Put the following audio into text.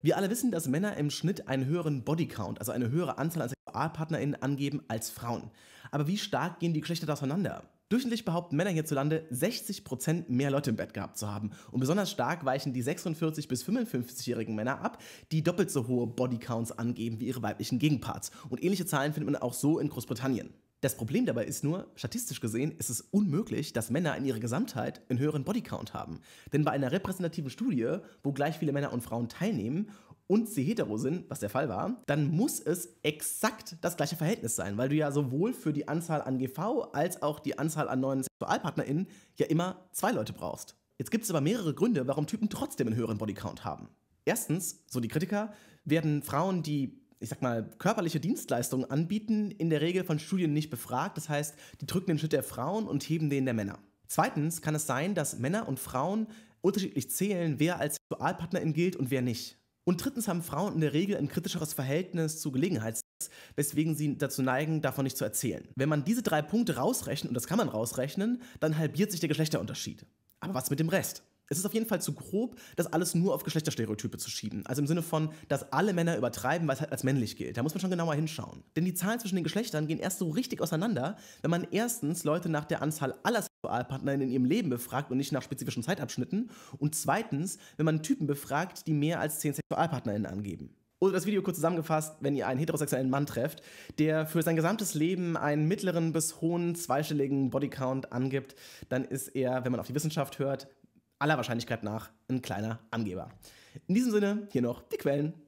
Wir alle wissen, dass Männer im Schnitt einen höheren Bodycount, also eine höhere Anzahl an SexualpartnerInnen angeben als Frauen. Aber wie stark gehen die Geschlechter da auseinander? Durchschnittlich behaupten Männer hierzulande, 60% mehr Leute im Bett gehabt zu haben. Und besonders stark weichen die 46- bis 55-jährigen Männer ab, die doppelt so hohe Bodycounts angeben wie ihre weiblichen Gegenparts. Und ähnliche Zahlen findet man auch so in Großbritannien. Das Problem dabei ist nur, statistisch gesehen ist es unmöglich, dass Männer in ihrer Gesamtheit einen höheren Bodycount haben. Denn bei einer repräsentativen Studie, wo gleich viele Männer und Frauen teilnehmen und sie hetero sind, was der Fall war, dann muss es exakt das gleiche Verhältnis sein, weil du ja sowohl für die Anzahl an GV als auch die Anzahl an neuen SexualpartnerInnen ja immer zwei Leute brauchst. Jetzt gibt es aber mehrere Gründe, warum Typen trotzdem einen höheren Bodycount haben. Erstens, so die Kritiker, werden Frauen, die ich sag mal, körperliche Dienstleistungen anbieten, in der Regel von Studien nicht befragt. Das heißt, die drücken den Schritt der Frauen und heben den der Männer. Zweitens kann es sein, dass Männer und Frauen unterschiedlich zählen, wer als Sexualpartnerin gilt und wer nicht. Und drittens haben Frauen in der Regel ein kritischeres Verhältnis zu Gelegenheits, weswegen sie dazu neigen, davon nicht zu erzählen. Wenn man diese drei Punkte rausrechnet, und das kann man rausrechnen, dann halbiert sich der Geschlechterunterschied. Aber was mit dem Rest? es ist auf jeden Fall zu grob, das alles nur auf Geschlechterstereotype zu schieben. Also im Sinne von, dass alle Männer übertreiben, weil es halt als männlich gilt. Da muss man schon genauer hinschauen. Denn die Zahlen zwischen den Geschlechtern gehen erst so richtig auseinander, wenn man erstens Leute nach der Anzahl aller Sexualpartnerinnen in ihrem Leben befragt und nicht nach spezifischen Zeitabschnitten. Und zweitens, wenn man Typen befragt, die mehr als zehn Sexualpartnerinnen angeben. Oder das Video kurz zusammengefasst, wenn ihr einen heterosexuellen Mann trefft, der für sein gesamtes Leben einen mittleren bis hohen zweistelligen Bodycount angibt, dann ist er, wenn man auf die Wissenschaft hört, aller Wahrscheinlichkeit nach ein kleiner Angeber. In diesem Sinne hier noch die Quellen